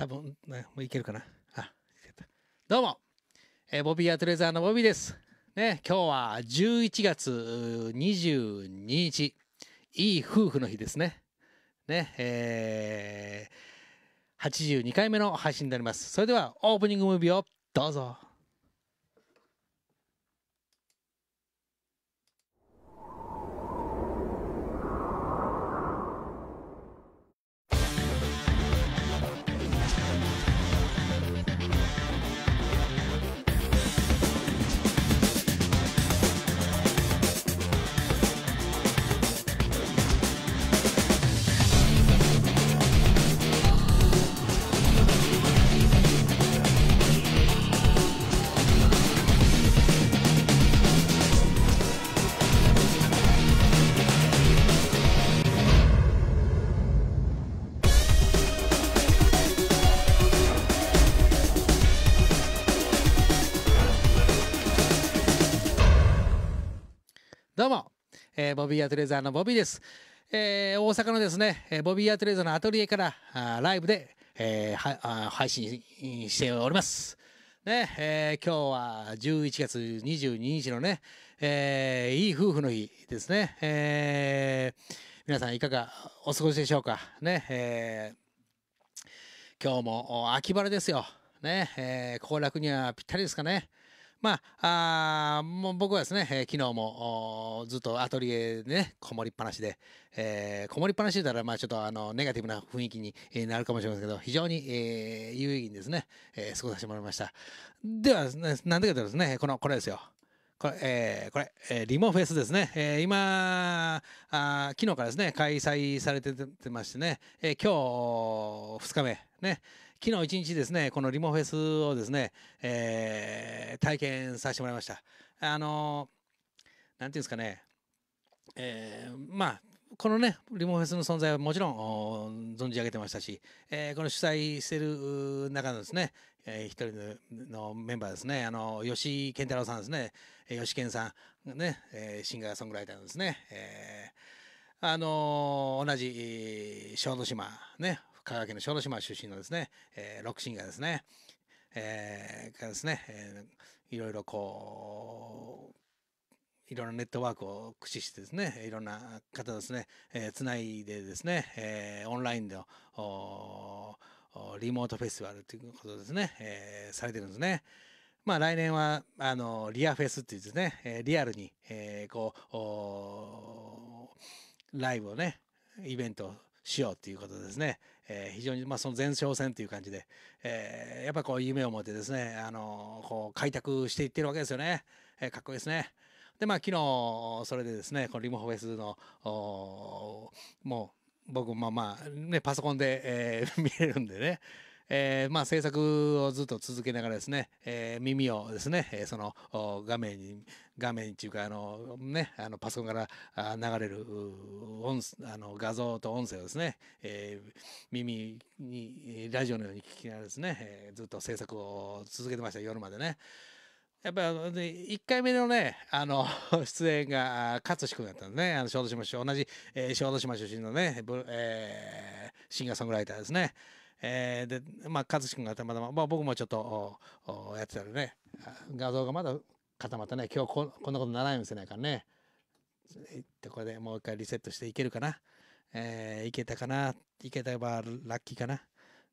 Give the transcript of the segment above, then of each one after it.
多分、ね、もういけるかな。あ、いけた。どうも、えー、ボビーアトレザーのボビーです。ね、今日は11月22日、いい夫婦の日ですね。ね、えー、82回目の配信になります。それでは、オープニングムービーをどうぞ。えー、ボビー・アトレーザーのボビーです。えー、大阪のですね、ボビー・アトレーザーのアトリエからあライブで、えー、配信しております。ね、えー、今日は11月22日のね、えー、いい夫婦の日ですね。えー、皆さんいかがお過ごしでしょうか。ね、えー、今日も秋晴れですよ。ね、えー、行楽にはぴったりですかね。まあ、あもう僕はですね、えー、昨日もずっとアトリエでね、こもりっぱなしで、えー、こもりっぱなしだったら、まあちょっとあの、ネガティブな雰囲気になるかもしれませんけど、非常に、えー、有意義にですね、えー、過ごさせてもらいました。では、ね、なんでかというとですね、この、これですよ。これ、えー、これ、えー、リモフェスですね。えー、今あ、昨日からですね、開催されててましてね、えー、今日2日目、ね、昨日一日ですね、このリモフェスをですね、えー、体験させてもらいました。あのー、なんていうんですかね、えー、まあ、このね、リモフェスの存在はもちろん存じ上げてましたし、えー、この主催してる中のですね、えー、一人のメンバーですね、あの、吉健太郎さんですね、吉健さん、ね、えー、シンガーソングライターのですね、えー、あのー、同じ小豆島、ね、香川県の小豆島出身のですね、えー、ロックシンガーですね。えー、がですね、えー、いろいろこういろんなネットワークを駆使してですねいろんな方ですねつな、えー、いでですね、えー、オンラインでリモートフェスティバルということですね、えー、されてるんですね。まあ来年はあのリアフェスっていうですね、えー、リアルに、えー、こうライブをねイベントしようっていうことですね、えー、非常にまあその前哨戦という感じで、えー、やっぱこう夢を持ってですね、あのこう開拓していってるわけですよね、えー、かっこいいですね。でまあ昨日それでですねこのリモフェスのもう僕もまあねパソコンで、えー、見れるんでねえー、まあ、制作をずっと続けながらですね、えー、耳をですね、えその画面に画面っていうかあの、ね、あのパソコンから流れる音あの画像と音声をですね、えー、耳にラジオのように聞きながらですね、えずっと制作を続けてました夜までね。やっぱり、1回目のね、あの、出演が、勝志君だったんでね。あの、小豆島、同じ、えー、小豆島出身のね、えー、シンガーソングライターですね。えー、で、まあ、和志君がたまたま、まあ、僕もちょっとやってたらね画像がまだ固まったね今日ここんなことならないにせないからね。でこれでもう一回リセットしていけるかな、えー、いけたかないけたばラッキーかな、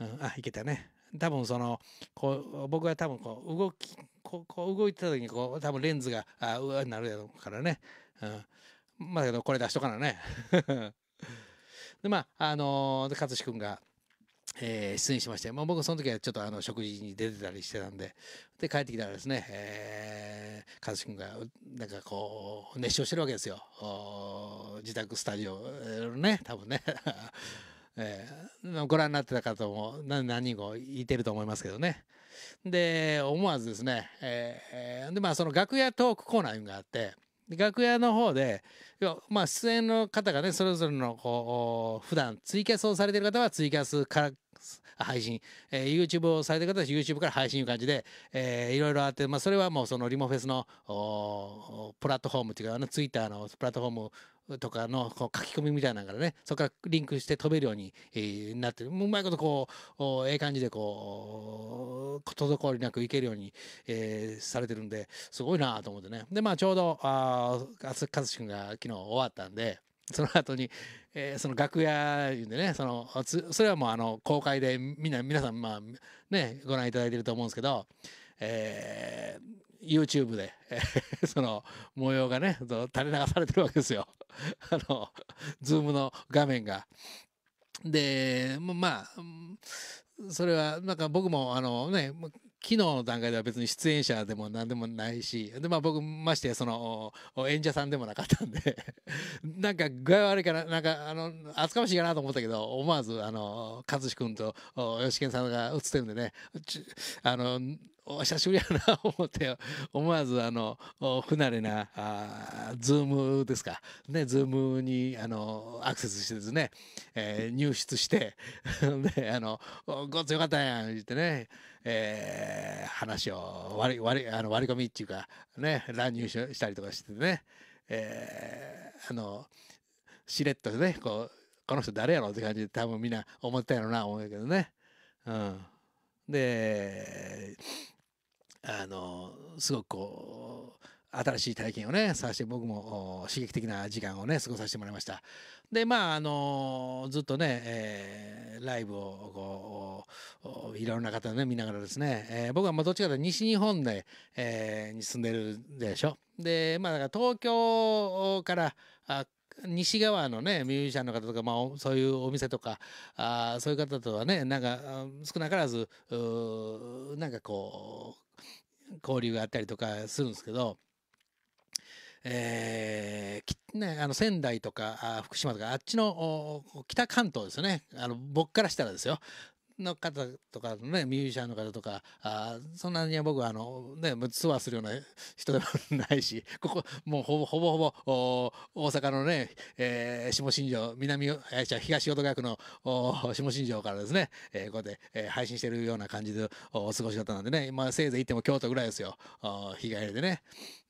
うん、あいけたね多分そのこう僕は多分こう動きこう動いてた時にこう多分レンズがあうわなるやろうからね、うん、まあだけどこれ出しとかなね でまああのー、勝志君がえー、出演しまして、まあ、僕その時はちょっとあの食事に出てたりしてたんでで帰ってきたらですね、えー、和君がなんかこう熱唱してるわけですよ自宅スタジオ、ね多分ね、えー、ご覧になってた方も何人かいてると思いますけどねで思わずですね、えー、でまあその楽屋トークコーナーがあって楽屋の方で、まあ、出演の方がね、それぞれの、こう、普段ツイキャスをされてる方はツイキャスから配信、えー、YouTube をされてる方は YouTube から配信いう感じで、えー、いろいろあって、まあ、それはもうそのリモフェスのプラットフォームというか、あの Twitter のプラットフォームとかのこう書き込みみたいなのからねそこからリンクして飛べるように、なってるうまいことこうええ感じでこう滞りなくいけるように、えされてるんですごいなと思ってねでまあちょうどあ和志君が昨日終わったんで。その後に、えー、その楽屋でねそのそれはもうあの公開でみんな皆さんまあねご覧いただいてると思うんですけど、えー YouTube で、その模様がね、垂れ流されてるわけですよ。あの、ズームの画面が。で、まあ、それは、なんか僕も、あのね、昨日の段階では別に出演者でも何でもないし、で、まあ僕、ましてや、その、演者さんでもなかったんで なんか具合悪いかな、なんか、あの、厚かましいかなと思ったけど、思わず、あの、和志くんと、吉健さんが映ってるんでね、あの、お久しぶりやな 思って思わずあの不慣れなズームですかねズームにあのアクセスしてですね、え入室して であの「ごっつよかったやん」言ってねえー、話を割り割りあの割り込みっていうかね乱入したりとかしてね、えー、あのしれっとねこうこの人誰やろって感じで多分みんな思ったやろな思うけどね。うん、であのすごくこう新しい体験をねさして僕も刺激的な時間をね過ごさせてもらいましたでまああのずっとね、えー、ライブをこういろんな方ね見ながらですね、えー、僕はまあどっちかというと西日本で、えー、に住んでるでしょでまあだから東京からあ西側のねミュージシャンの方とか、まあ、そういうお店とかあそういう方とはねなんか少なからずなんかこう交流があったりとかするんですけどえー、ね、あの仙台とか福島とかあっちの北関東ですよねあの僕からしたらですよの方とかねミュージシャンの方とかあそんなに僕はあの、ね、ツアーするような人でもないしここもうほぼほぼほぼ大阪のね、えー、下新庄南じゃ東淀川区の下新庄からですね、えー、こうやって、えー、配信してるような感じでお過ごし方なんでね、まあ、せいぜい行っても京都ぐらいですよ日帰りでね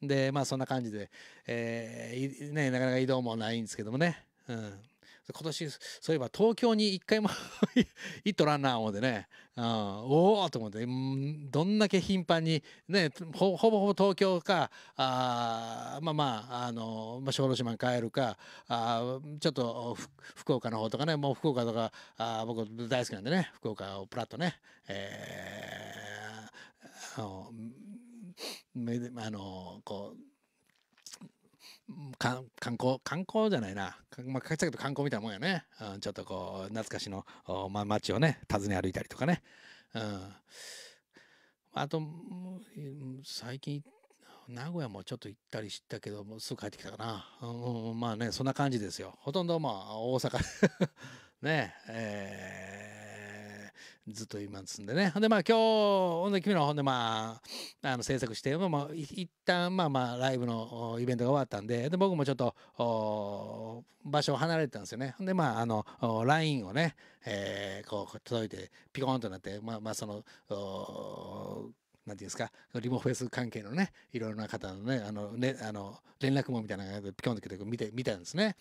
でまあそんな感じで、えーね、なかなか移動もないんですけどもね。うん今年そういえば東京に一回も行 っとらんな思うてね、うん、おおと思ってどんだけ頻繁にねほぼほぼ東京かあまあまああの、まあ、小豆島に帰るかあちょっと福岡の方とかねもう福岡とかあ僕大好きなんでね福岡をプラッとね、えー、あのあのこう観光観光じゃないな、まあ、かったけど観光みたいなもんやね、うん、ちょっとこう懐かしの、ま、街をね訪ね歩いたりとかね、うん、あと最近名古屋もちょっと行ったりしたけどもすぐ帰ってきたかな、うん、まあねそんな感じですよほとんどまあ大阪 ねえーずっといますんでね。で、まあ今日、ほんで、君のほで、まあ、あの、制作して、まあ、一旦、まあまあ、ライブのイベントが終わったんで、で、僕もちょっと、場所を離れてたんですよね。で、まあ、あの、ラインをね、えー、こう、届いて、ピコンとなって、まあまあ、その、なんていうんですか、リモフェス関係のね、いろいろな方のね、あの、ね、あの、連絡網みたいなのがピコンと来て見て、見たんですね。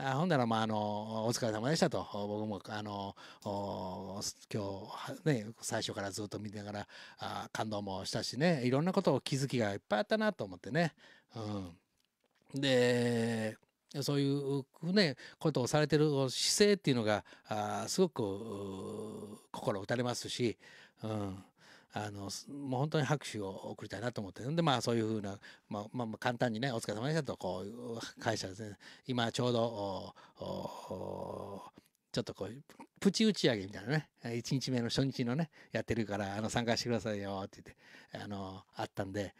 あほんなら、まあ、あの、お疲れ様でしたと、僕も、あの、今日、ね、最初からずっと見ながら、あ感動もしたしね、いろんなことを気づきがいっぱいあったなと思ってね。うん。で、そういうね、ことをされてる姿勢っていうのが、あすごく心打たれますし、うん。あのもう本当に拍手を送りたいなと思ってんでまあそういうふうな、まあ、まあ簡単にね「お疲れ様でした」とこういう会社ですね今ちょうどちょっとこうプチ打ち上げみたいなね1日目の初日のねやってるからあの参加してくださいよって言ってあのあったんで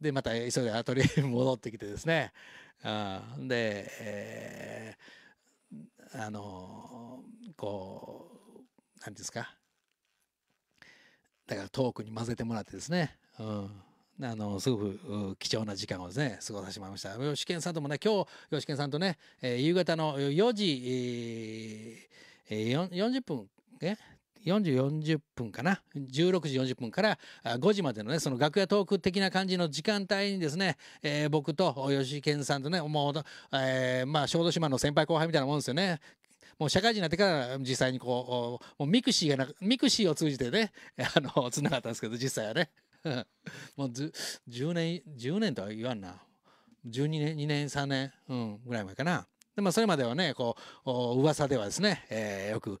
でまた急いでアトリエに戻ってきてですねあで、えー、あのこう何ですかだからトークに混ぜてもらってですね、うん、あのすごく貴重な時間をですね過ごさせてもらいました吉健さんともね今日吉健さんとね、えー、夕方の4時、えー、40分え4時40分かな、16時40分から5時までのね、その楽屋トーク的な感じの時間帯にですね、えー、僕と吉健さんとね、もう、えー、まあ、小豆島の先輩後輩みたいなもんですよね、もう社会人になってから実際にこうもうミクシーがなミクシーを通じてね あのつながったんですけど実際はね もう10年10年とは言わんな12年2年3年、うん、ぐらい前かな。でまあ、それまではね、こう、噂ではですね、えー、よく、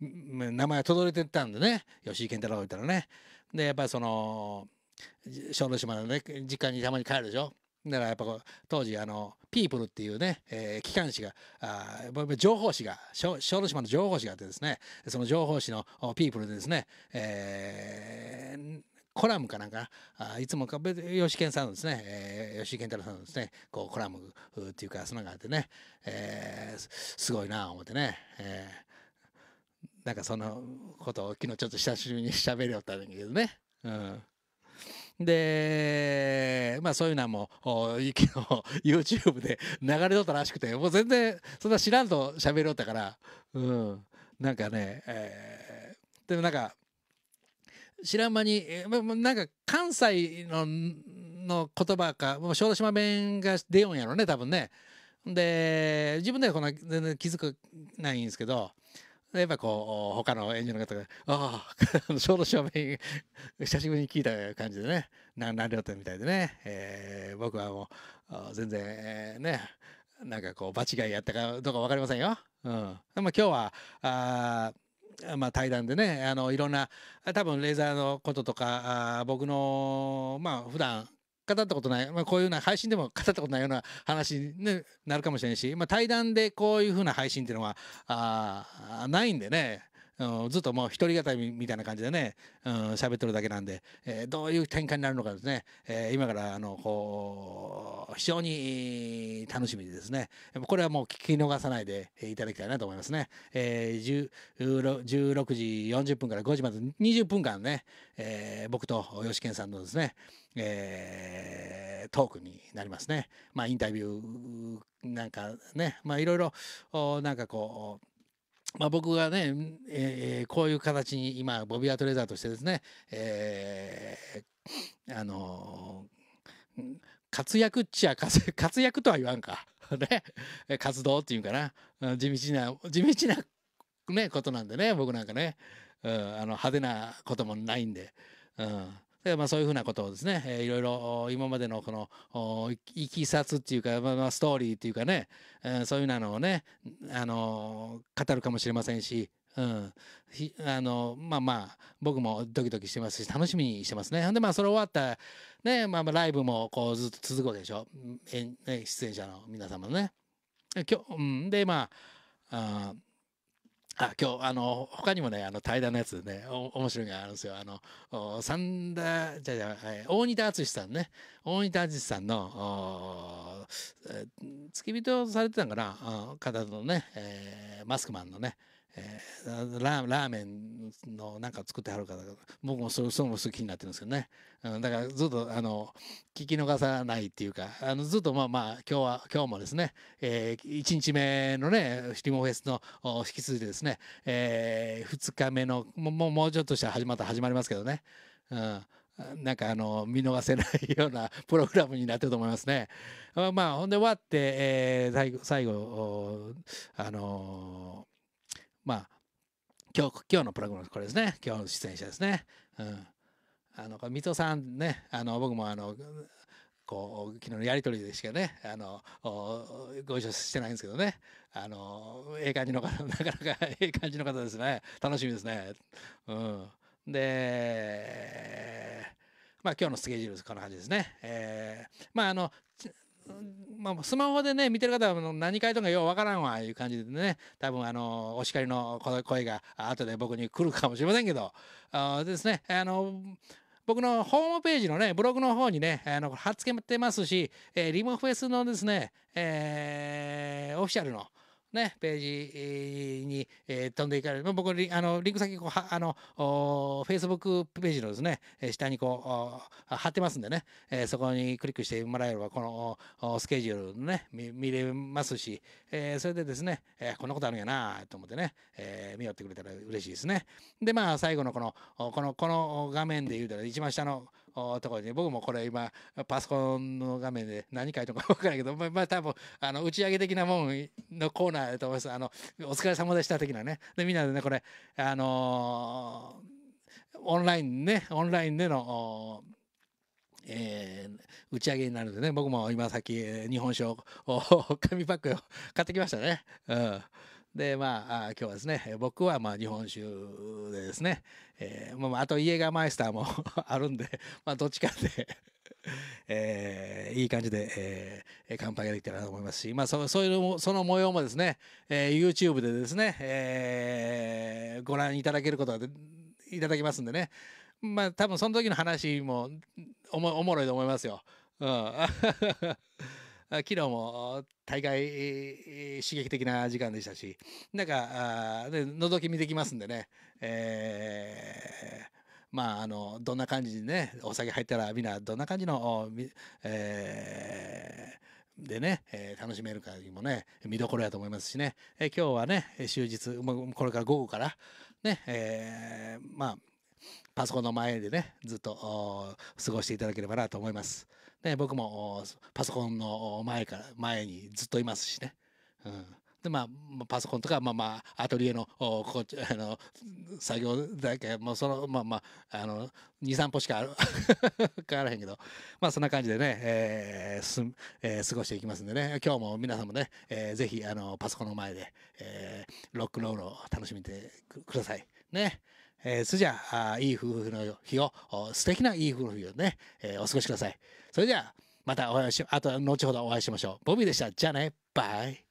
名前は届いてたんでね、吉井健太郎いたらね。で、やっぱりその、小豆島のね、実家にたまに帰るでしょ。だからやっぱ当時あのピープルっていうね、えー、機関誌があ情報誌が小豆島の情報誌があってですねその情報誌のピープルでですね、えー、コラムかなんかあいつもか吉健さんのですね、えー、吉健太郎さんのですねこうコラムっていうかそのがあってね、えー、すごいなあ思ってね、えー、なんかそのことを昨日ちょっと久しぶりに喋りよったんだけどね。うんで、まあそういうのはもう、いきの YouTube で流れとったらしくて、もう全然、そんな知らんと喋ろったから、うん。なんかね、えー、でもなんか、知らん間に、なんか関西のの言葉か、もう小豆島弁が出ようんやろね、多分ね。で、自分ではこんな全然気づかないんですけど、やっぱこう他の演じの方が「ああ小ど正面久しぶりに聞いた感じでね何両たみたいでね、えー、僕はもう全然、えー、ねなんかこう場違いやったかどうか分かりませんよ。うん、ま今日はあまあ、対談でねあのいろんな多分レーザーのこととかあ僕のまあ普段語ったことない、まあ、こういうような配信でも語ったことないような話になるかもしれないし、まあ、対談でこういうふうな配信っていうのはあないんでねずっともう一人語りみたいな感じでね、うん、喋ってるだけなんで、えー、どういう展開になるのかですね、えー、今からあのこう非常に楽しみですねこれはもう聞き逃さないでいただきたいなと思いますね、えー、16時40分から5時まで20分間ね、えー、僕と吉健さんのですね、えー、トークになりますねまあインタビューなんかねまあいろいろなんかこうまあ、僕がね、えー、こういう形に今ボビアトレーザーとしてですね、えー、あのー、活躍っちゃ活躍とは言わんか ね活動っていうかな地道な地道な、ね、ことなんでね僕なんかね、うん、あの派手なこともないんで、うん、まあ、そういうふうなことをですね、えー、いろいろ今までのこのいきさつっていうか、まあ、ストーリーっていうかね、えー、そういうのをね、あのー、語るかもしれませんし、うん、あのまあまあ僕もドキドキしてますし楽しみにしてますね。でまあそれ終わったね、まあ、まあライブもこうずっと続くわけでしょ、えー、出演者の皆様のね。今日、うん、でまあああ今日あの他にもねあの対談のやつでね面白いがあるんですよあの三田じゃじゃ大仁田淳さんね大仁田淳さんの付き人されてたんかな方のね、えー、マスクマンのねえー、ラーメンのなんか作ってはるから僕もそれそれも好きになってるんですけどね、うん、だからずっとあの聞き逃さないっていうかあのずっとまあまあ今日は今日もですね、えー、1日目のねリモフェスの引き続きですね、えー、2日目のもうもうちょっとしたら始まった始まりますけどね、うん、なんかあの見逃せないような プログラムになってると思いますね。まあほんで終わって、えー、最後あのーまあ今日今日のプログラムこれですね今日の出演者ですね。うん、あの水戸さんねあの僕もあのこう昨日のやり取りでしかねあのご一緒してないんですけどねあのええ感じの方 なかなかええ感じの方ですね楽しみですね。うん、でまあ今日のスケジュールこんな感じですね。えー、まああのまあ、スマホでね、見てる方は何回とかようわからんわ、いう感じでね、多分あの、お叱りの声が後で僕に来るかもしれませんけど、あですね、あの、僕のホームページのね、ブログの方にね、あの、貼っ付けてますし、えー、リモフェスのですね、えー、オフィシャルの、ね、ページに、えー、飛んでいかれる。僕、あの、リンク先、こう、あの、Facebook ページのですね、下にこう、貼ってますんでね、えー、そこにクリックしてもらえれば、このスケジュールね、見れますし、えー、それでですね、えこんなことあるんやなと思ってね、え見寄ってくれたら嬉しいですね。で、まあ、最後のこの、この、この画面で言うたら、一番下の、ところに、僕もこれ今、パソコンの画面で何書いてるか分 からないけど、まあ、多分、あの、打ち上げ的なもんのコーナーだと思います。あの、お疲れ様でした的なね。で、みんなでね、これ、あのオンラインね、オンラインでの、えー、打ち上げになるんでね、僕も今さっき日本酒を紙パックを買ってきましたね。うん。でまあ今日はですね僕はまあ日本酒でですね、えー、まあ、あとイエガーマイスターも あるんで、まあ、どっちかで えー、いい感じで、えー、乾杯ができたらと思いますし、まあ、そそういうのその模様もですね、えー、YouTube でですね、えー、ご覧いただけることがいただきますんでねまあ多分その時の話もおもおもろいと思いますよ。うん昨日も大概刺激的な時間でしたし、なんか、覗き見できますんでね、えー、まあ、あの、どんな感じにね、お酒入ったらみんなどんな感じの、えー、でね、えー、楽しめるかにもね、見どころやと思いますしね、えー、今日はね、終日、これから午後から、ね、えまあ、パソコンの前でね、ずっと過ごしていただければなと思います。ね、僕もパソコンの前から前にずっといますしね、うん、でまあパソコンとか、まあまあ、アトリエのこっち あの作業だけもうそのまあまああの23歩しか 変わらへんけどまあそんな感じでね、えーすえー、過ごしていきますんでね今日も皆さんもね、えー、ぜひあのパソコンの前で、えー、ロックロールを楽しみてくださいね。えー、それじゃあ、いい夫婦の日を、素敵ないい夫婦の日をね、えー、お過ごしください。それゃあ、またお会いし、あと、後ほどお会いしましょう。ボビーでした。じゃあね、バイ。